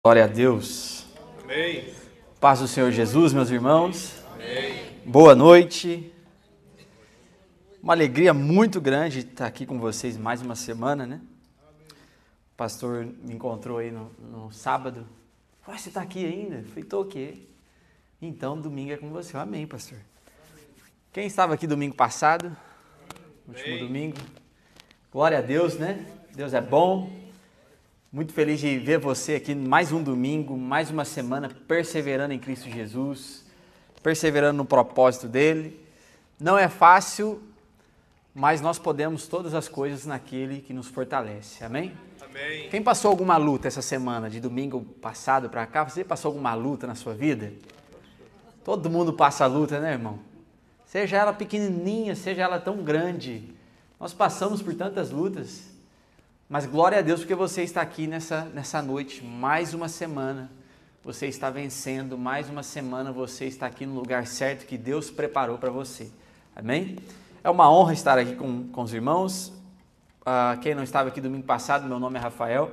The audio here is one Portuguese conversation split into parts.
Glória a Deus. Amém. Paz do Senhor Jesus, meus irmãos. Amém. Boa noite. Uma alegria muito grande estar aqui com vocês mais uma semana, né? O pastor me encontrou aí no, no sábado. Ué, ah, você está aqui ainda? Falei, tô aqui. Então, domingo é com você. Amém, pastor. Quem estava aqui domingo passado? Último Amém. domingo. Glória a Deus, né? Deus é bom. Muito feliz de ver você aqui mais um domingo, mais uma semana perseverando em Cristo Jesus, perseverando no propósito dele. Não é fácil, mas nós podemos todas as coisas naquele que nos fortalece. Amém? Amém. Quem passou alguma luta essa semana, de domingo passado para cá? Você passou alguma luta na sua vida? Todo mundo passa luta, né, irmão? Seja ela pequenininha, seja ela tão grande. Nós passamos por tantas lutas. Mas glória a Deus porque você está aqui nessa, nessa noite, mais uma semana. Você está vencendo, mais uma semana você está aqui no lugar certo que Deus preparou para você. Amém? É uma honra estar aqui com, com os irmãos. Uh, quem não estava aqui domingo passado, meu nome é Rafael.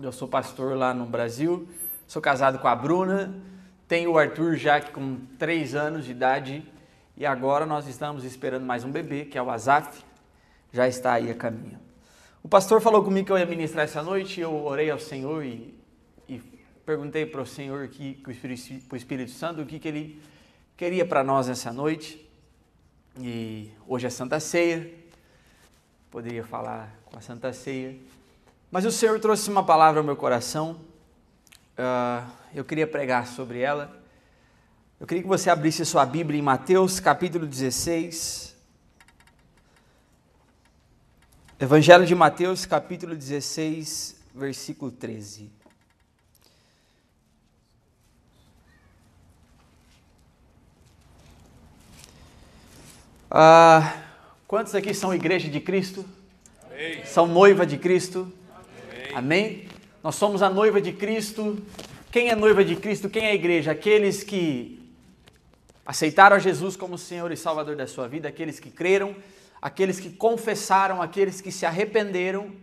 Eu sou pastor lá no Brasil. Sou casado com a Bruna. Tenho o Arthur já que com 3 anos de idade. E agora nós estamos esperando mais um bebê, que é o Azaf. Já está aí a caminho. O pastor falou comigo que eu ia ministrar essa noite, eu orei ao Senhor e, e perguntei para o Senhor, que, que o Espírito, para o Espírito Santo, o que, que ele queria para nós essa noite. E hoje é Santa Ceia, poderia falar com a Santa Ceia, mas o Senhor trouxe uma palavra ao meu coração, uh, eu queria pregar sobre ela. Eu queria que você abrisse sua Bíblia em Mateus capítulo 16. Evangelho de Mateus, capítulo 16, versículo 13. Ah, quantos aqui são igreja de Cristo? Amém. São noiva de Cristo? Amém. Amém? Nós somos a noiva de Cristo. Quem é noiva de Cristo? Quem é a igreja? Aqueles que aceitaram Jesus como Senhor e Salvador da sua vida, aqueles que creram aqueles que confessaram, aqueles que se arrependeram,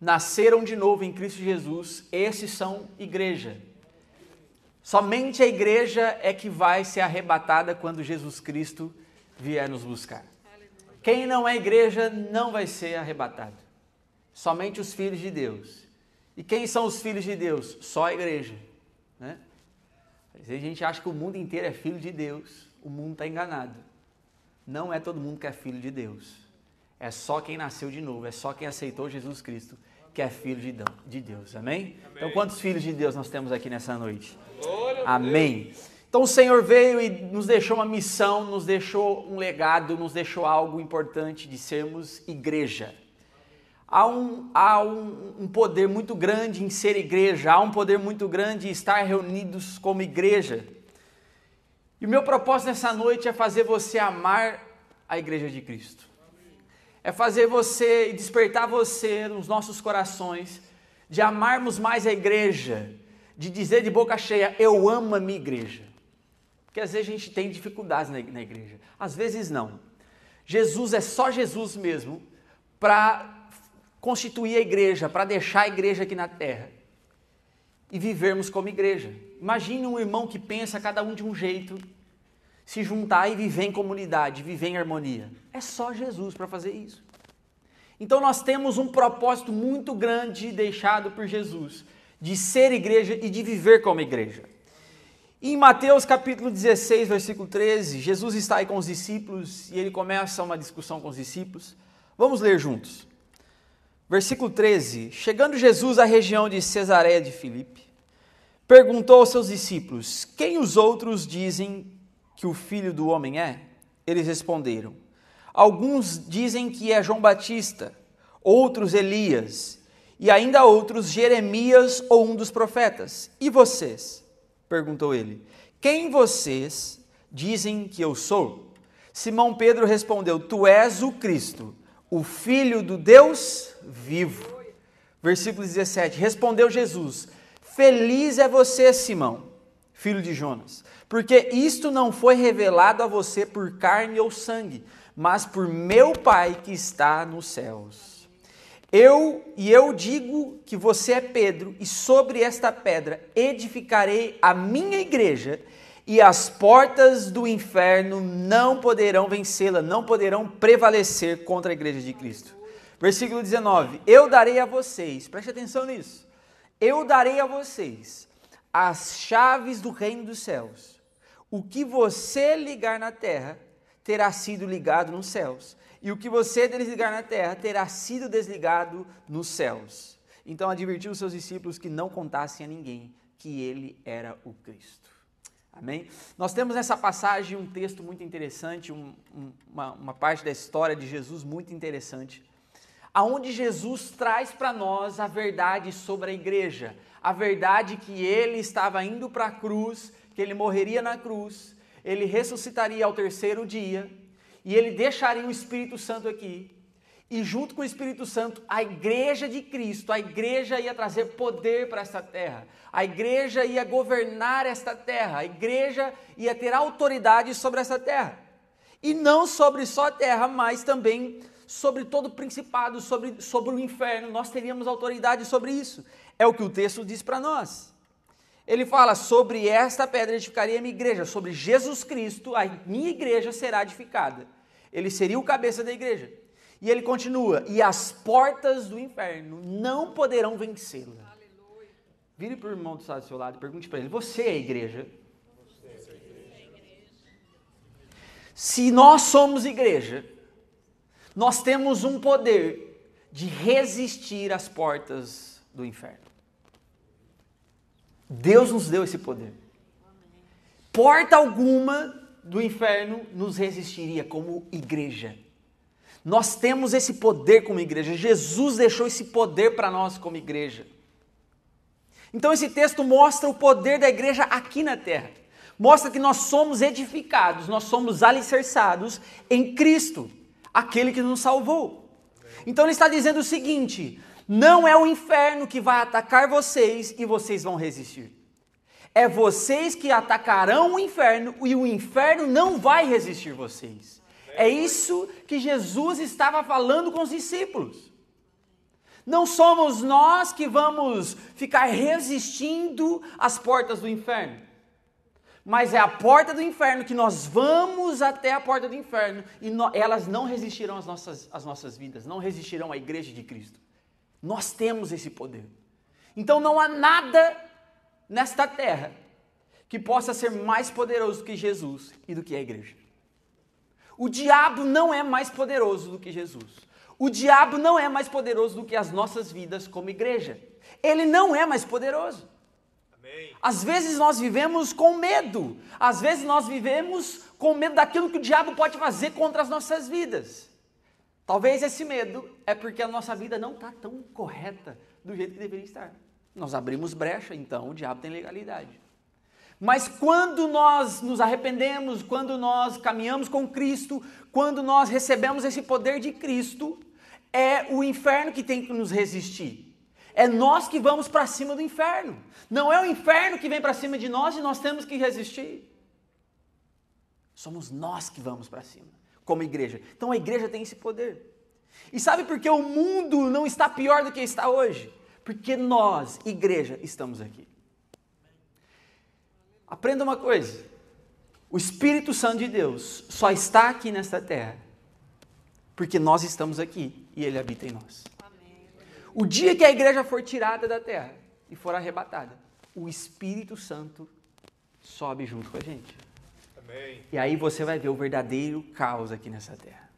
nasceram de novo em Cristo Jesus, esses são igreja. Somente a igreja é que vai ser arrebatada quando Jesus Cristo vier nos buscar. Quem não é igreja não vai ser arrebatado. Somente os filhos de Deus. E quem são os filhos de Deus? Só a igreja. Né? Às vezes a gente acha que o mundo inteiro é filho de Deus. O mundo está enganado. Não é todo mundo que é filho de Deus. É só quem nasceu de novo, é só quem aceitou Jesus Cristo que é filho de Deus. Amém? Então, quantos filhos de Deus nós temos aqui nessa noite? Amém. Então, o Senhor veio e nos deixou uma missão, nos deixou um legado, nos deixou algo importante de sermos igreja. Há, um, há um, um poder muito grande em ser igreja, há um poder muito grande em estar reunidos como igreja. E o meu propósito nessa noite é fazer você amar a igreja de Cristo é fazer você e despertar você nos nossos corações, de amarmos mais a igreja, de dizer de boca cheia: Eu amo a minha igreja. Porque às vezes a gente tem dificuldades na igreja, às vezes não. Jesus é só Jesus mesmo para constituir a igreja, para deixar a igreja aqui na terra e vivermos como igreja. Imagine um irmão que pensa cada um de um jeito se juntar e viver em comunidade, viver em harmonia. É só Jesus para fazer isso. Então nós temos um propósito muito grande deixado por Jesus, de ser igreja e de viver como igreja. Em Mateus capítulo 16, versículo 13, Jesus está aí com os discípulos e ele começa uma discussão com os discípulos. Vamos ler juntos. Versículo 13: Chegando Jesus à região de Cesareia de Filipe, perguntou aos seus discípulos: Quem os outros dizem que o filho do homem é? Eles responderam. Alguns dizem que é João Batista, outros Elias, e ainda outros Jeremias ou um dos profetas. E vocês? perguntou ele. Quem vocês dizem que eu sou? Simão Pedro respondeu: Tu és o Cristo, o Filho do Deus vivo. Versículo 17: Respondeu Jesus: Feliz é você, Simão, filho de Jonas, porque isto não foi revelado a você por carne ou sangue, mas por meu Pai que está nos céus. Eu e eu digo que você é Pedro, e sobre esta pedra edificarei a minha igreja, e as portas do inferno não poderão vencê-la, não poderão prevalecer contra a igreja de Cristo. Versículo 19: Eu darei a vocês, preste atenção nisso. Eu darei a vocês as chaves do reino dos céus. O que você ligar na terra terá sido ligado nos céus, e o que você desligar na terra terá sido desligado nos céus. Então advertiu os seus discípulos que não contassem a ninguém que ele era o Cristo. Amém? Nós temos nessa passagem um texto muito interessante, um, um, uma, uma parte da história de Jesus muito interessante, aonde Jesus traz para nós a verdade sobre a igreja, a verdade que ele estava indo para a cruz, que ele morreria na cruz, ele ressuscitaria ao terceiro dia e ele deixaria o Espírito Santo aqui. E junto com o Espírito Santo, a igreja de Cristo, a igreja ia trazer poder para esta terra, a igreja ia governar esta terra, a igreja ia ter autoridade sobre esta terra. E não sobre só a terra, mas também sobre todo o principado, sobre, sobre o inferno, nós teríamos autoridade sobre isso. É o que o texto diz para nós. Ele fala: sobre esta pedra edificaria a minha igreja, sobre Jesus Cristo, a minha igreja será edificada. Ele seria o cabeça da igreja. E ele continua: e as portas do inferno não poderão vencê-la. Vire para o irmão do do seu lado e pergunte para ele: Você é a igreja? Se nós somos igreja, nós temos um poder de resistir às portas do inferno. Deus nos deu esse poder. Porta alguma do inferno nos resistiria como igreja. Nós temos esse poder como igreja. Jesus deixou esse poder para nós como igreja. Então, esse texto mostra o poder da igreja aqui na terra. Mostra que nós somos edificados, nós somos alicerçados em Cristo, aquele que nos salvou. Então, ele está dizendo o seguinte: não é o inferno que vai atacar vocês e vocês vão resistir. É vocês que atacarão o inferno e o inferno não vai resistir vocês. É isso que Jesus estava falando com os discípulos. Não somos nós que vamos ficar resistindo às portas do inferno. Mas é a porta do inferno que nós vamos até a porta do inferno e no, elas não resistirão às nossas, às nossas vidas, não resistirão à igreja de Cristo. Nós temos esse poder. Então não há nada nesta terra que possa ser mais poderoso que Jesus e do que a igreja. O diabo não é mais poderoso do que Jesus. O diabo não é mais poderoso do que as nossas vidas como igreja. Ele não é mais poderoso. Amém. Às vezes nós vivemos com medo, às vezes nós vivemos com medo daquilo que o diabo pode fazer contra as nossas vidas. Talvez esse medo é porque a nossa vida não está tão correta do jeito que deveria estar. Nós abrimos brecha, então o diabo tem legalidade. Mas quando nós nos arrependemos, quando nós caminhamos com Cristo, quando nós recebemos esse poder de Cristo, é o inferno que tem que nos resistir. É nós que vamos para cima do inferno. Não é o inferno que vem para cima de nós e nós temos que resistir. Somos nós que vamos para cima como igreja. Então a igreja tem esse poder. E sabe por que o mundo não está pior do que está hoje? Porque nós, igreja, estamos aqui. Aprenda uma coisa: o Espírito Santo de Deus só está aqui nesta terra porque nós estamos aqui e ele habita em nós. O dia que a igreja for tirada da terra e for arrebatada, o Espírito Santo sobe junto com a gente. Amém. E aí você vai ver o verdadeiro caos aqui nessa terra.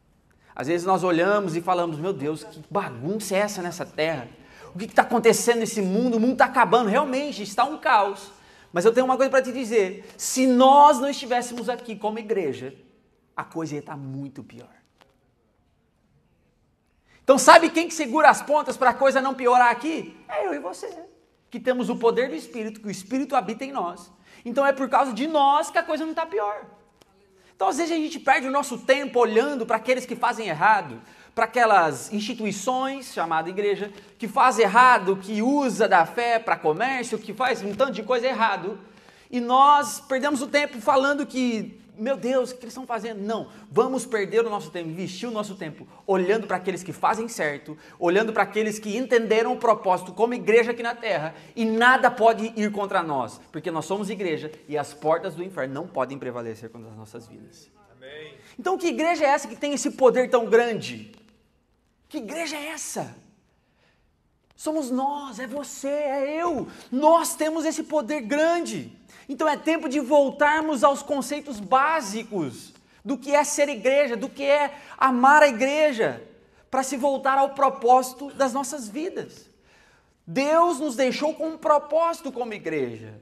Às vezes nós olhamos e falamos: meu Deus, que bagunça é essa nessa terra? O que está acontecendo nesse mundo? O mundo está acabando. Realmente está um caos. Mas eu tenho uma coisa para te dizer: se nós não estivéssemos aqui como igreja, a coisa ia estar tá muito pior. Então, sabe quem que segura as pontas para a coisa não piorar aqui? É eu e você, né? que temos o poder do Espírito, que o Espírito habita em nós. Então é por causa de nós que a coisa não está pior. Então às vezes a gente perde o nosso tempo olhando para aqueles que fazem errado, para aquelas instituições, chamada igreja, que faz errado, que usa da fé para comércio, que faz um tanto de coisa errado. E nós perdemos o tempo falando que meu Deus, o que eles estão fazendo? Não, vamos perder o nosso tempo, investir o nosso tempo olhando para aqueles que fazem certo, olhando para aqueles que entenderam o propósito como igreja aqui na terra e nada pode ir contra nós, porque nós somos igreja e as portas do inferno não podem prevalecer contra as nossas vidas. Amém. Então, que igreja é essa que tem esse poder tão grande? Que igreja é essa? Somos nós, é você, é eu. Nós temos esse poder grande. Então é tempo de voltarmos aos conceitos básicos do que é ser igreja, do que é amar a igreja, para se voltar ao propósito das nossas vidas. Deus nos deixou com um propósito como igreja.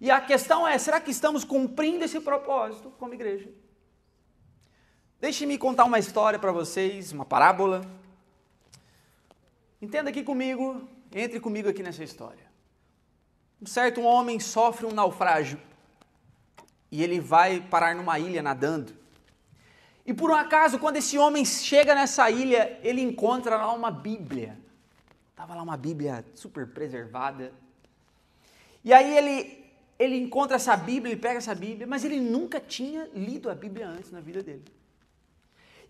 E a questão é: será que estamos cumprindo esse propósito como igreja? Deixe-me contar uma história para vocês, uma parábola Entenda aqui comigo, entre comigo aqui nessa história. Um certo homem sofre um naufrágio e ele vai parar numa ilha nadando. E por um acaso, quando esse homem chega nessa ilha, ele encontra lá uma Bíblia. Tava lá uma Bíblia super preservada. E aí ele ele encontra essa Bíblia, ele pega essa Bíblia, mas ele nunca tinha lido a Bíblia antes na vida dele.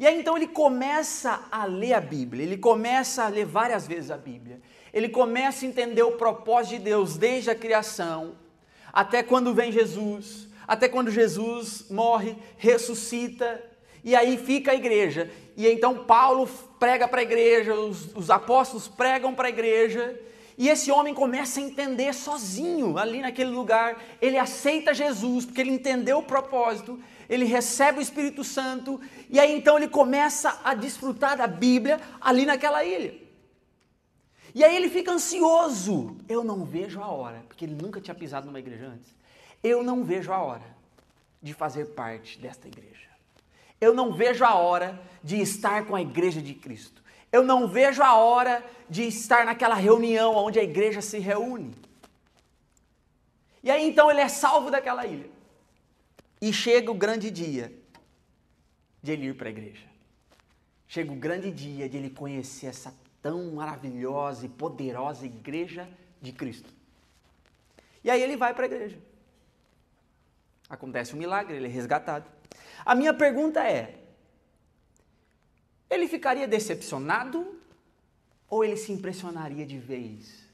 E aí então ele começa a ler a Bíblia, ele começa a ler várias vezes a Bíblia. Ele começa a entender o propósito de Deus desde a criação, até quando vem Jesus, até quando Jesus morre, ressuscita, e aí fica a igreja. E então Paulo prega para a igreja, os, os apóstolos pregam para a igreja, e esse homem começa a entender sozinho ali naquele lugar. Ele aceita Jesus porque ele entendeu o propósito, ele recebe o Espírito Santo e aí então ele começa a desfrutar da Bíblia ali naquela ilha. E aí ele fica ansioso. Eu não vejo a hora, porque ele nunca tinha pisado numa igreja antes. Eu não vejo a hora de fazer parte desta igreja. Eu não vejo a hora de estar com a igreja de Cristo. Eu não vejo a hora de estar naquela reunião onde a igreja se reúne. E aí então ele é salvo daquela ilha. E chega o grande dia de ele ir para a igreja. Chega o grande dia de ele conhecer essa tão maravilhosa e poderosa igreja de Cristo. E aí ele vai para a igreja. Acontece um milagre, ele é resgatado. A minha pergunta é: ele ficaria decepcionado ou ele se impressionaria de vez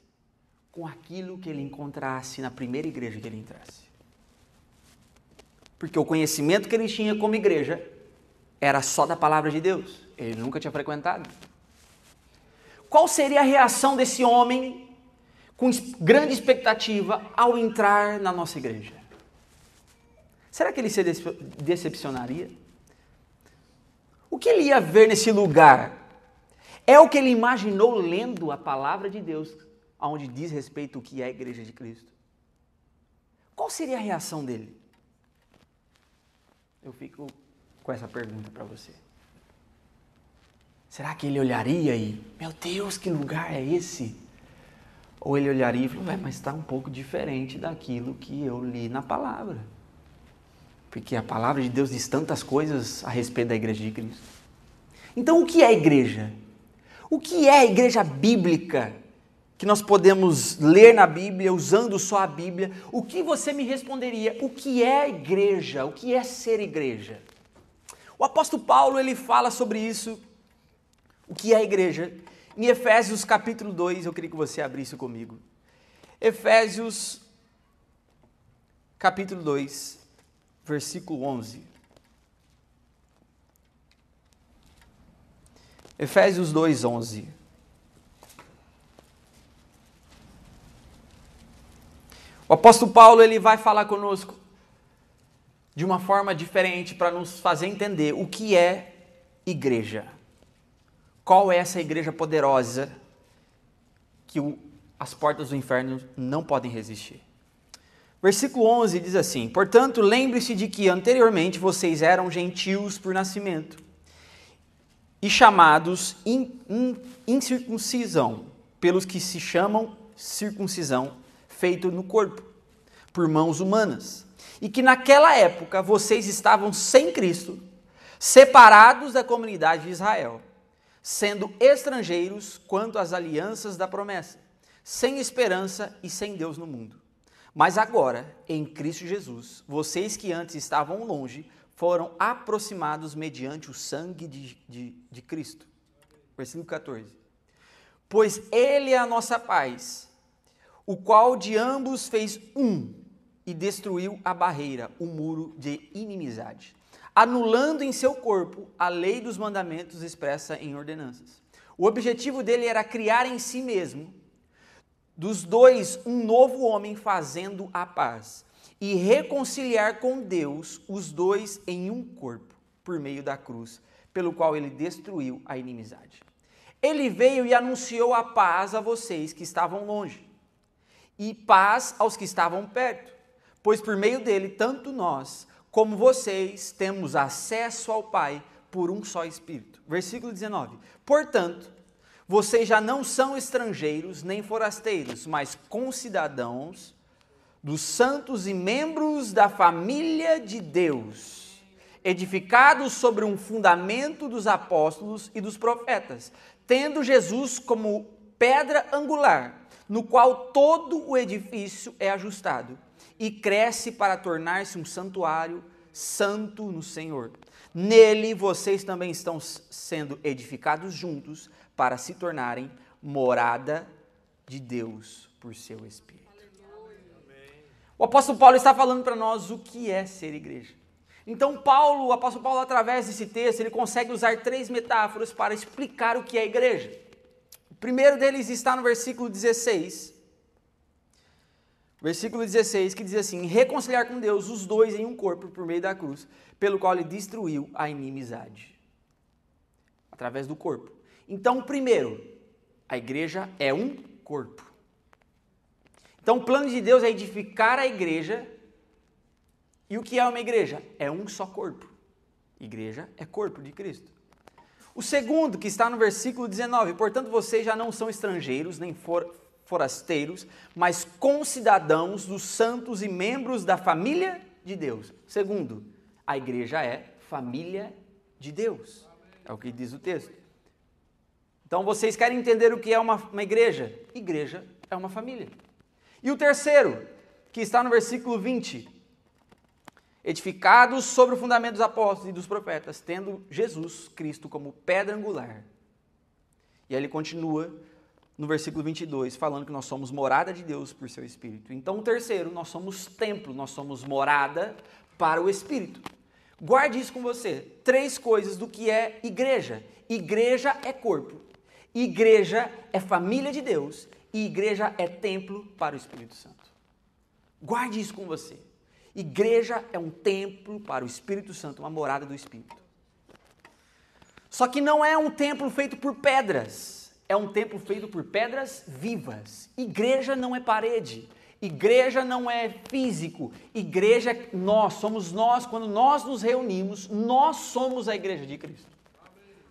com aquilo que ele encontrasse na primeira igreja que ele entrasse? Porque o conhecimento que ele tinha como igreja era só da palavra de Deus. Ele nunca tinha frequentado. Qual seria a reação desse homem com grande expectativa ao entrar na nossa igreja? Será que ele se decepcionaria? O que ele ia ver nesse lugar? É o que ele imaginou lendo a palavra de Deus, onde diz respeito o que é a igreja de Cristo. Qual seria a reação dele? Eu fico com essa pergunta para você. Será que ele olharia e, meu Deus, que lugar é esse? Ou ele olharia e falou, mas está um pouco diferente daquilo que eu li na palavra. Porque a palavra de Deus diz tantas coisas a respeito da igreja de Cristo. Então, o que é igreja? O que é a igreja bíblica? Que nós podemos ler na Bíblia, usando só a Bíblia. O que você me responderia? O que é igreja? O que é ser igreja? O apóstolo Paulo ele fala sobre isso, o que é igreja, em Efésios capítulo 2. Eu queria que você abrisse comigo. Efésios capítulo 2 versículo 11. Efésios 2, 11. O apóstolo Paulo ele vai falar conosco de uma forma diferente para nos fazer entender o que é igreja. Qual é essa igreja poderosa que o, as portas do inferno não podem resistir? Versículo 11 diz assim: Portanto, lembre-se de que anteriormente vocês eram gentios por nascimento e chamados in, in, incircuncisão, pelos que se chamam circuncisão, feito no corpo, por mãos humanas. E que naquela época vocês estavam sem Cristo, separados da comunidade de Israel, sendo estrangeiros quanto às alianças da promessa, sem esperança e sem Deus no mundo. Mas agora, em Cristo Jesus, vocês que antes estavam longe foram aproximados mediante o sangue de, de, de Cristo. Versículo 14. Pois Ele é a nossa paz, o qual de ambos fez um e destruiu a barreira, o muro de inimizade, anulando em seu corpo a lei dos mandamentos expressa em ordenanças. O objetivo dele era criar em si mesmo dos dois um novo homem fazendo a paz e reconciliar com Deus os dois em um corpo, por meio da cruz, pelo qual ele destruiu a inimizade. Ele veio e anunciou a paz a vocês que estavam longe, e paz aos que estavam perto, pois por meio dele, tanto nós como vocês temos acesso ao Pai por um só Espírito. Versículo 19: Portanto, vocês já não são estrangeiros nem forasteiros, mas concidadãos dos santos e membros da família de Deus, edificados sobre um fundamento dos apóstolos e dos profetas, tendo Jesus como pedra angular, no qual todo o edifício é ajustado e cresce para tornar-se um santuário santo no Senhor. Nele vocês também estão sendo edificados juntos para se tornarem morada de Deus por seu Espírito. O apóstolo Paulo está falando para nós o que é ser igreja. Então, Paulo, o apóstolo Paulo, através desse texto, ele consegue usar três metáforas para explicar o que é igreja. O primeiro deles está no versículo 16. Versículo 16, que diz assim: Reconciliar com Deus os dois em um corpo por meio da cruz, pelo qual ele destruiu a inimizade. Através do corpo. Então, primeiro, a igreja é um corpo. Então, o plano de Deus é edificar a igreja. E o que é uma igreja? É um só corpo. Igreja é corpo de Cristo. O segundo, que está no versículo 19: Portanto, vocês já não são estrangeiros nem for, forasteiros, mas concidadãos dos santos e membros da família de Deus. Segundo, a igreja é família de Deus. É o que diz o texto. Então vocês querem entender o que é uma, uma igreja? Igreja é uma família. E o terceiro, que está no versículo 20: Edificados sobre o fundamento dos apóstolos e dos profetas, tendo Jesus Cristo como pedra angular. E aí ele continua no versículo 22, falando que nós somos morada de Deus por seu Espírito. Então, o terceiro, nós somos templo, nós somos morada para o Espírito. Guarde isso com você. Três coisas do que é igreja: igreja é corpo. Igreja é família de Deus e igreja é templo para o Espírito Santo. Guarde isso com você. Igreja é um templo para o Espírito Santo, uma morada do Espírito. Só que não é um templo feito por pedras, é um templo feito por pedras vivas. Igreja não é parede, igreja não é físico, igreja é nós, somos nós, quando nós nos reunimos, nós somos a igreja de Cristo.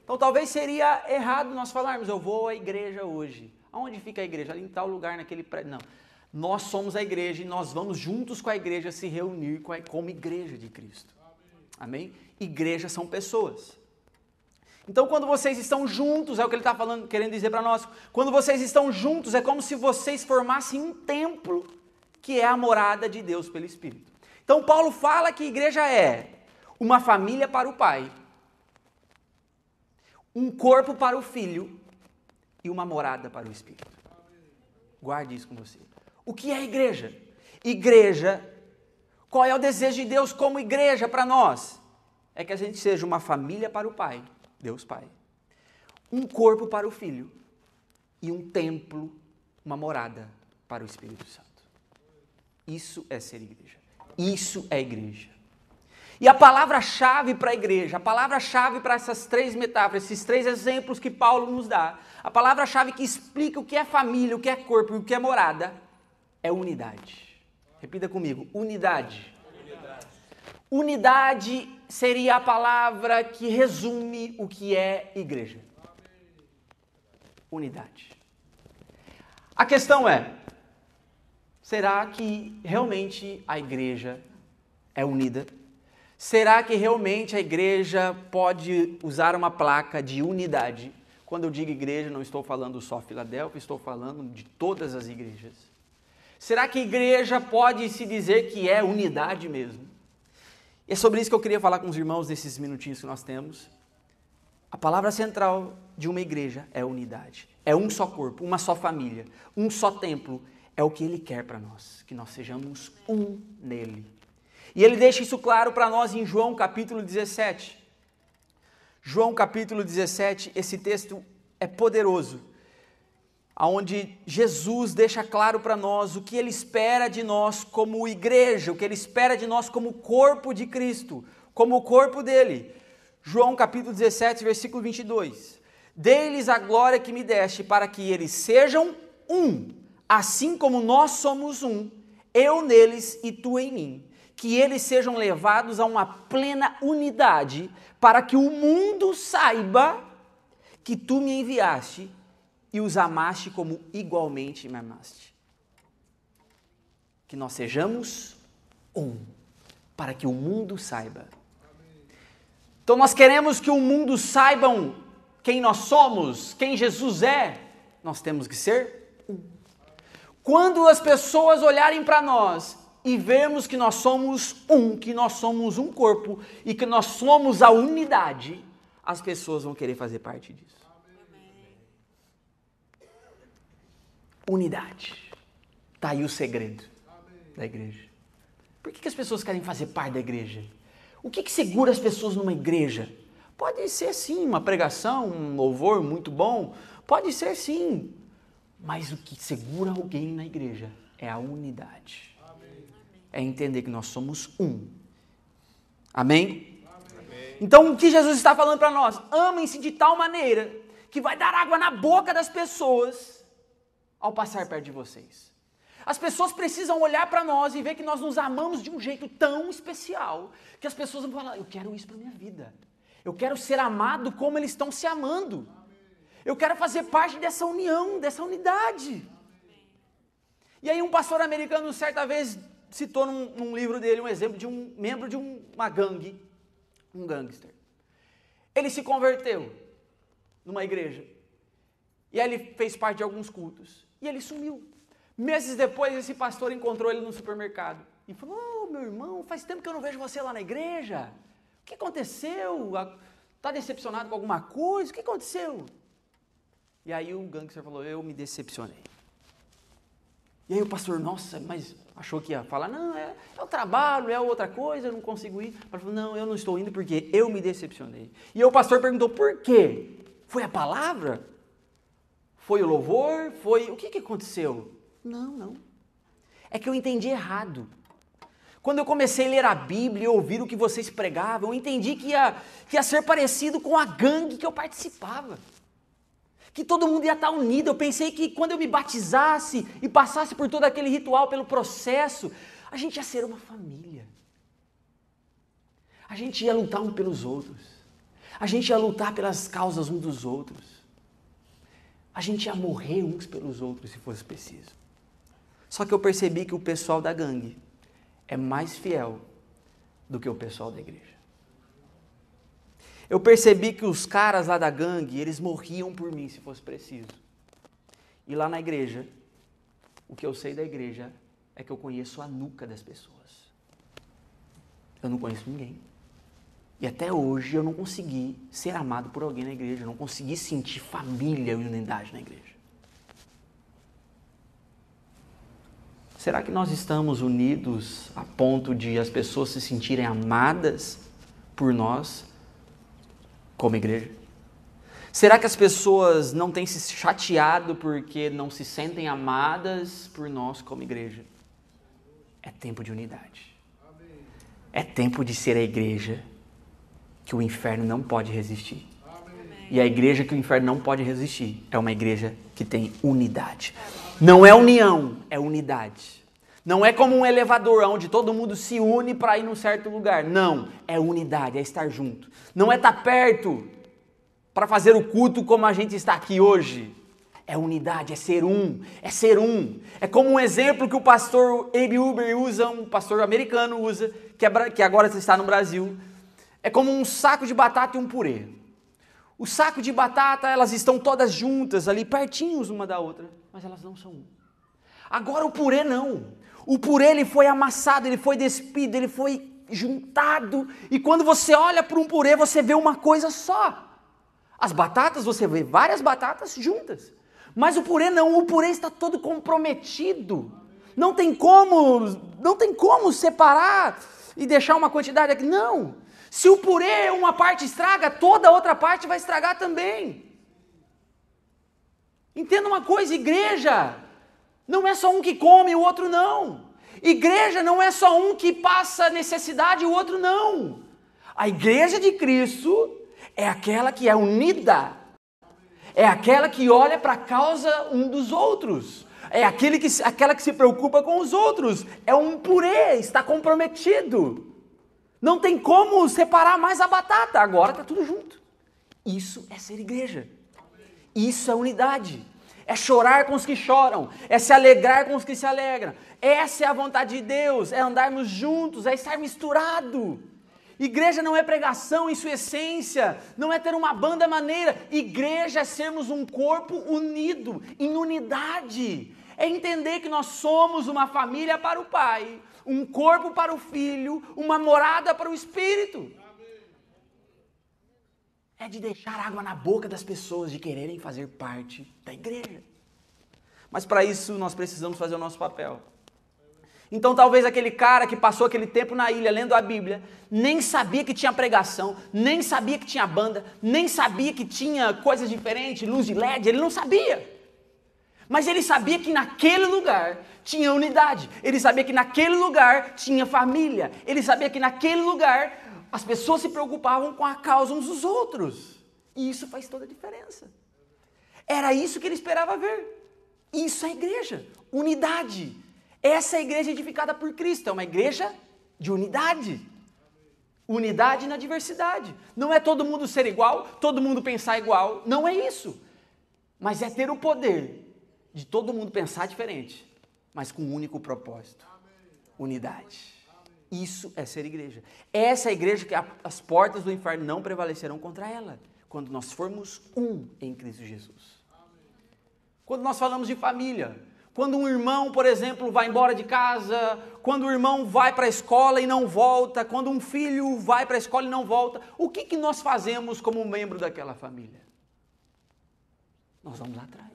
Então talvez seria errado nós falarmos, eu vou à igreja hoje. Aonde fica a igreja? Ali em tal lugar, naquele prédio. Não. Nós somos a igreja e nós vamos juntos com a igreja se reunir com a, como igreja de Cristo. Amém? Igreja são pessoas. Então, quando vocês estão juntos, é o que ele está falando, querendo dizer para nós. Quando vocês estão juntos, é como se vocês formassem um templo que é a morada de Deus pelo Espírito. Então, Paulo fala que igreja é uma família para o Pai, um corpo para o filho e uma morada para o espírito. Guarde isso com você. O que é igreja? Igreja, qual é o desejo de Deus como igreja para nós? É que a gente seja uma família para o Pai, Deus Pai, um corpo para o Filho e um templo, uma morada para o Espírito Santo. Isso é ser igreja. Isso é igreja. E a palavra-chave para a igreja, a palavra-chave para essas três metáforas, esses três exemplos que Paulo nos dá, a palavra-chave que explica o que é família, o que é corpo e o que é morada, é unidade. Repita comigo: unidade. Unidade, seria a palavra que resume o que é igreja. Unidade. A questão é: será que realmente a igreja é unida? Será que realmente a igreja pode usar uma placa de unidade? Quando eu digo igreja, não estou falando só Filadélfia, estou falando de todas as igrejas. Será que a igreja pode se dizer que é unidade mesmo? E é sobre isso que eu queria falar com os irmãos nesses minutinhos que nós temos. A palavra central de uma igreja é unidade. É um só corpo, uma só família, um só templo. É o que ele quer para nós, que nós sejamos um nele. E ele deixa isso claro para nós em João capítulo 17. João capítulo 17, esse texto é poderoso, aonde Jesus deixa claro para nós o que ele espera de nós como igreja, o que ele espera de nós como corpo de Cristo, como o corpo dele. João capítulo 17, versículo 22. dê lhes a glória que me deste, para que eles sejam um, assim como nós somos um, eu neles e tu em mim que eles sejam levados a uma plena unidade, para que o mundo saiba que tu me enviaste e os amaste como igualmente me amaste. Que nós sejamos um, para que o mundo saiba. Então nós queremos que o mundo saiba quem nós somos, quem Jesus é. Nós temos que ser um. Quando as pessoas olharem para nós e vermos que nós somos um, que nós somos um corpo e que nós somos a unidade, as pessoas vão querer fazer parte disso. Unidade. Está aí o segredo da igreja. Por que, que, as pessoas querem fazer parte da igreja? O que, que segura as pessoas numa igreja? Pode ser sim uma pregação, um louvor muito bom, pode ser sim. Mas o que segura alguém na igreja é a unidade é entender que nós somos um. Amém? Amém. Então, o que Jesus está falando para nós? Amem-se de tal maneira que vai dar água na boca das pessoas ao passar perto de vocês. As pessoas precisam olhar para nós e ver que nós nos amamos de um jeito tão especial que as pessoas vão falar: Eu quero isso para minha vida. Eu quero ser amado como eles estão se amando. Eu quero fazer parte dessa união, dessa unidade. E aí, um pastor americano, certa vez, citou num, num livro dele um exemplo de um membro de um, uma gangue, um gangster. Ele se converteu numa igreja e aí ele fez parte de alguns cultos e ele sumiu. Meses depois, esse pastor encontrou ele no supermercado e falou: oh, meu irmão, faz tempo que eu não vejo você lá na igreja. O que aconteceu? Está decepcionado com alguma coisa? O que aconteceu? E aí o gangster falou: Eu me decepcionei. E aí o pastor, nossa, mas achou que ia falar, não, é, é o trabalho, é outra coisa, eu não consigo ir. Mas falou, não, eu não estou indo porque eu me decepcionei. E o pastor perguntou, por quê? Foi a palavra? Foi o louvor? Foi. O que, que aconteceu? Não, não. É que eu entendi errado. Quando eu comecei a ler a Bíblia e ouvir o que vocês pregavam, eu entendi que ia, que ia ser parecido com a gangue que eu participava que todo mundo ia estar unido. Eu pensei que quando eu me batizasse e passasse por todo aquele ritual, pelo processo, a gente ia ser uma família. A gente ia lutar um pelos outros. A gente ia lutar pelas causas um dos outros. A gente ia morrer uns pelos outros se fosse preciso. Só que eu percebi que o pessoal da gangue é mais fiel do que o pessoal da igreja. Eu percebi que os caras lá da gangue, eles morriam por mim se fosse preciso. E lá na igreja, o que eu sei da igreja é que eu conheço a nuca das pessoas. Eu não conheço ninguém. E até hoje eu não consegui ser amado por alguém na igreja, eu não consegui sentir família e unidade na igreja. Será que nós estamos unidos a ponto de as pessoas se sentirem amadas por nós como igreja? Será que as pessoas não têm se chateado porque não se sentem amadas por nós como igreja? É tempo de unidade. É tempo de ser a igreja que o inferno não pode resistir. E a igreja que o inferno não pode resistir é uma igreja que tem unidade. Não é união, é unidade. Não é como um elevador onde todo mundo se une para ir num certo lugar. Não, é unidade, é estar junto. Não é estar tá perto para fazer o culto como a gente está aqui hoje. É unidade, é ser um, é ser um. É como um exemplo que o pastor Abe Uber usa, um pastor americano usa, que, é, que agora está no Brasil. É como um saco de batata e um purê. O saco de batata, elas estão todas juntas ali, pertinhos uma da outra, mas elas não são um. Agora o purê não. O purê ele foi amassado, ele foi despido, ele foi juntado. E quando você olha para um purê, você vê uma coisa só. As batatas, você vê várias batatas juntas. Mas o purê não, o purê está todo comprometido. Não tem como, não tem como separar e deixar uma quantidade aqui. Não. Se o purê uma parte estraga, toda a outra parte vai estragar também. Entenda uma coisa, igreja. Não é só um que come e o outro não. Igreja não é só um que passa necessidade e o outro não. A igreja de Cristo é aquela que é unida. É aquela que olha para a causa um dos outros. É aquele que, aquela que se preocupa com os outros. É um purê, está comprometido. Não tem como separar mais a batata. Agora está tudo junto. Isso é ser igreja. Isso é unidade é chorar com os que choram, é se alegrar com os que se alegram. Essa é a vontade de Deus, é andarmos juntos, é estar misturado. Igreja não é pregação em sua essência, não é ter uma banda maneira. Igreja é sermos um corpo unido, em unidade. É entender que nós somos uma família para o Pai, um corpo para o Filho, uma morada para o Espírito é de deixar água na boca das pessoas de quererem fazer parte da igreja. Mas para isso nós precisamos fazer o nosso papel. Então talvez aquele cara que passou aquele tempo na ilha lendo a Bíblia, nem sabia que tinha pregação, nem sabia que tinha banda, nem sabia que tinha coisas diferentes, luz de LED, ele não sabia. Mas ele sabia que naquele lugar tinha unidade, ele sabia que naquele lugar tinha família, ele sabia que naquele lugar as pessoas se preocupavam com a causa uns dos outros. E isso faz toda a diferença. Era isso que ele esperava ver. Isso é igreja, unidade. Essa é a igreja edificada por Cristo, é uma igreja de unidade. Unidade na diversidade. Não é todo mundo ser igual, todo mundo pensar igual, não é isso. Mas é ter o poder de todo mundo pensar diferente, mas com um único propósito: unidade. Isso é ser igreja. Essa é a igreja que a, as portas do inferno não prevalecerão contra ela, quando nós formos um em Cristo Jesus. Quando nós falamos de família, quando um irmão, por exemplo, vai embora de casa, quando o irmão vai para a escola e não volta, quando um filho vai para a escola e não volta, o que, que nós fazemos como membro daquela família? Nós vamos atrás.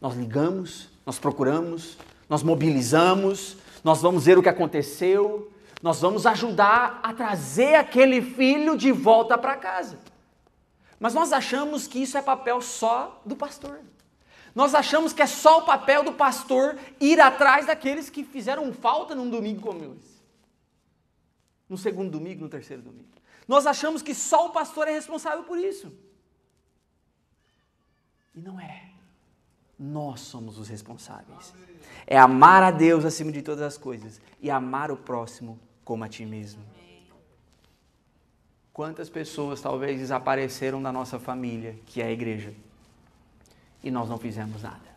Nós ligamos, nós procuramos, nós mobilizamos, nós vamos ver o que aconteceu, nós vamos ajudar a trazer aquele filho de volta para casa. Mas nós achamos que isso é papel só do pastor. Nós achamos que é só o papel do pastor ir atrás daqueles que fizeram falta num domingo como esse. No segundo domingo, no terceiro domingo. Nós achamos que só o pastor é responsável por isso. E não é nós somos os responsáveis. É amar a Deus acima de todas as coisas e amar o próximo como a ti mesmo. Quantas pessoas talvez desapareceram da nossa família, que é a igreja, e nós não fizemos nada?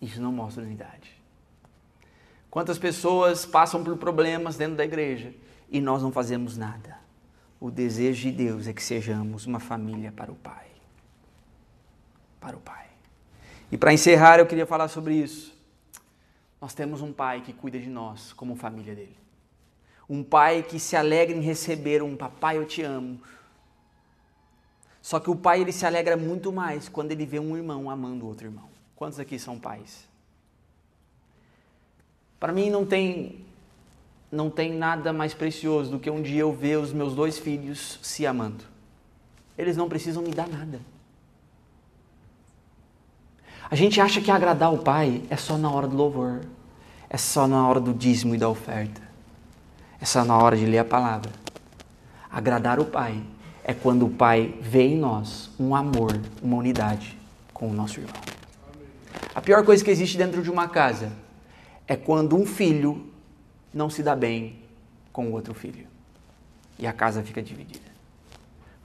Isso não mostra unidade. Quantas pessoas passam por problemas dentro da igreja e nós não fazemos nada? O desejo de Deus é que sejamos uma família para o Pai. Para o Pai. E para encerrar, eu queria falar sobre isso. Nós temos um pai que cuida de nós como família dele. Um pai que se alegra em receber um papai eu te amo. Só que o pai ele se alegra muito mais quando ele vê um irmão amando outro irmão. Quantos aqui são pais? Para mim não tem não tem nada mais precioso do que um dia eu ver os meus dois filhos se amando. Eles não precisam me dar nada. A gente acha que agradar o Pai é só na hora do louvor, é só na hora do dízimo e da oferta, é só na hora de ler a palavra. Agradar o Pai é quando o Pai vê em nós um amor, uma unidade com o nosso irmão. A pior coisa que existe dentro de uma casa é quando um filho não se dá bem com o outro filho e a casa fica dividida.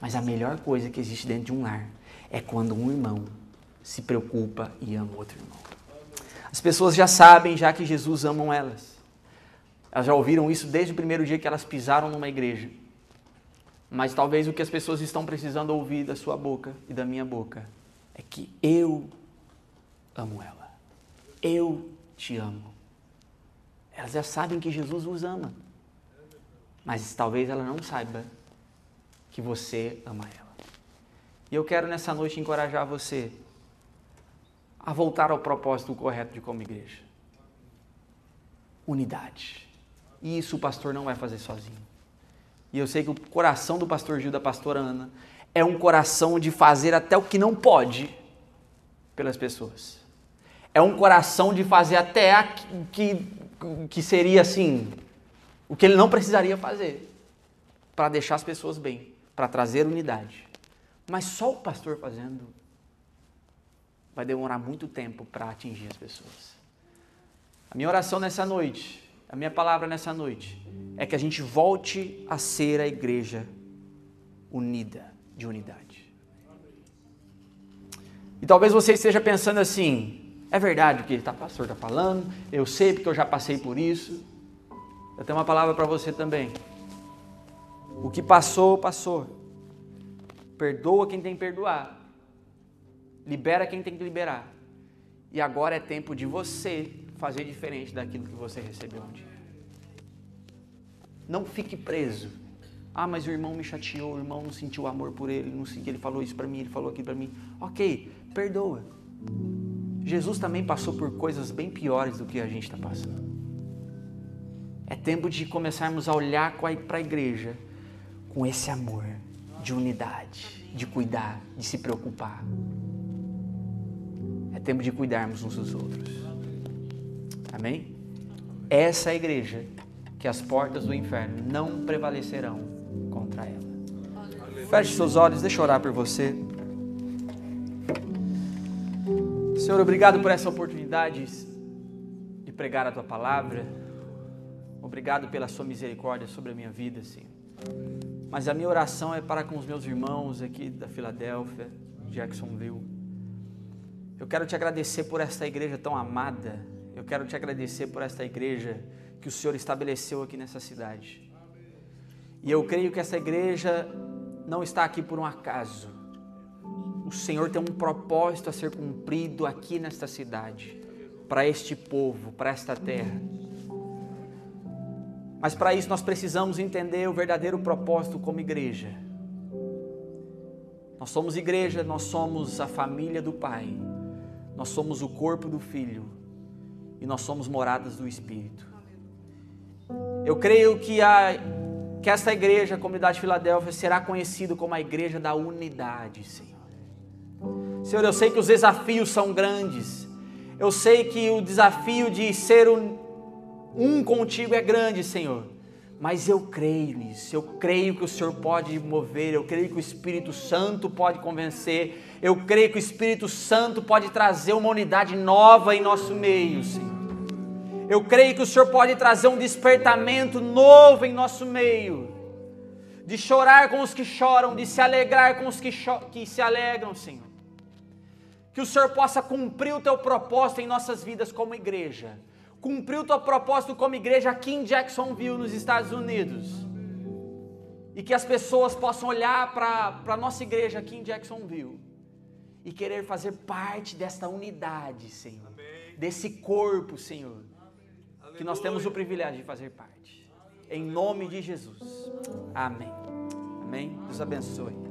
Mas a melhor coisa que existe dentro de um lar é quando um irmão se preocupa e ama outro irmão. As pessoas já sabem, já que Jesus ama elas. Elas já ouviram isso desde o primeiro dia que elas pisaram numa igreja. Mas talvez o que as pessoas estão precisando ouvir da sua boca e da minha boca é que eu amo ela. Eu te amo. Elas já sabem que Jesus os ama. Mas talvez ela não saiba que você ama ela. E eu quero nessa noite encorajar você a voltar ao propósito correto de como igreja. Unidade. E isso o pastor não vai fazer sozinho. E eu sei que o coração do pastor Gil da pastora Ana é um coração de fazer até o que não pode pelas pessoas. É um coração de fazer até o que, que seria assim, o que ele não precisaria fazer para deixar as pessoas bem, para trazer unidade. Mas só o pastor fazendo vai demorar muito tempo para atingir as pessoas. A minha oração nessa noite, a minha palavra nessa noite, é que a gente volte a ser a igreja unida, de unidade. E talvez você esteja pensando assim: é verdade o que o tá, pastor está falando, eu sei porque eu já passei por isso. Eu tenho uma palavra para você também. O que passou, passou. Perdoa quem tem que perdoar. Libera quem tem que liberar. E agora é tempo de você fazer diferente daquilo que você recebeu um dia. Não fique preso. Ah, mas o irmão me chateou, o irmão não sentiu amor por ele, não sentiu, ele falou isso para mim, ele falou aquilo para mim. OK, perdoa. Jesus também passou por coisas bem piores do que a gente está passando. É tempo de começarmos a olhar para a igreja com esse amor de unidade, de cuidar, de se preocupar temos de cuidarmos uns dos outros. Amém? Essa é a igreja que as portas do inferno não prevalecerão contra ela. Feche seus olhos, deixa eu orar por você. Senhor, obrigado por essa oportunidade de pregar a tua palavra. Obrigado pela sua misericórdia sobre a minha vida, Senhor. Mas a minha oração é para com os meus irmãos aqui da Filadélfia, Jacksonville. Eu quero te agradecer por esta igreja tão amada. Eu quero te agradecer por esta igreja que o Senhor estabeleceu aqui nessa cidade. E eu creio que essa igreja não está aqui por um acaso. O Senhor tem um propósito a ser cumprido aqui nesta cidade, para este povo, para esta terra. Mas para isso nós precisamos entender o verdadeiro propósito como igreja. Nós somos igreja, nós somos a família do Pai. Nós somos o corpo do Filho e nós somos moradas do Espírito. Eu creio que, a, que esta igreja, a comunidade Filadélfia, será conhecida como a igreja da unidade, Senhor. Senhor, eu sei que os desafios são grandes. Eu sei que o desafio de ser um, um contigo é grande, Senhor mas eu creio nisso, eu creio que o Senhor pode mover, eu creio que o Espírito Santo pode convencer, eu creio que o Espírito Santo pode trazer uma unidade nova em nosso meio, Senhor. Eu creio que o Senhor pode trazer um despertamento novo em nosso meio, de chorar com os que choram, de se alegrar com os que, que se alegram, Senhor. Que o Senhor possa cumprir o teu propósito em nossas vidas como igreja cumpriu teu propósito como igreja aqui em Jacksonville, nos Estados Unidos. E que as pessoas possam olhar para a nossa igreja aqui em Jacksonville e querer fazer parte desta unidade, Senhor. Amém. Desse corpo, Senhor. Amém. Que nós temos o privilégio de fazer parte. Em nome de Jesus. Amém. Amém. Deus abençoe.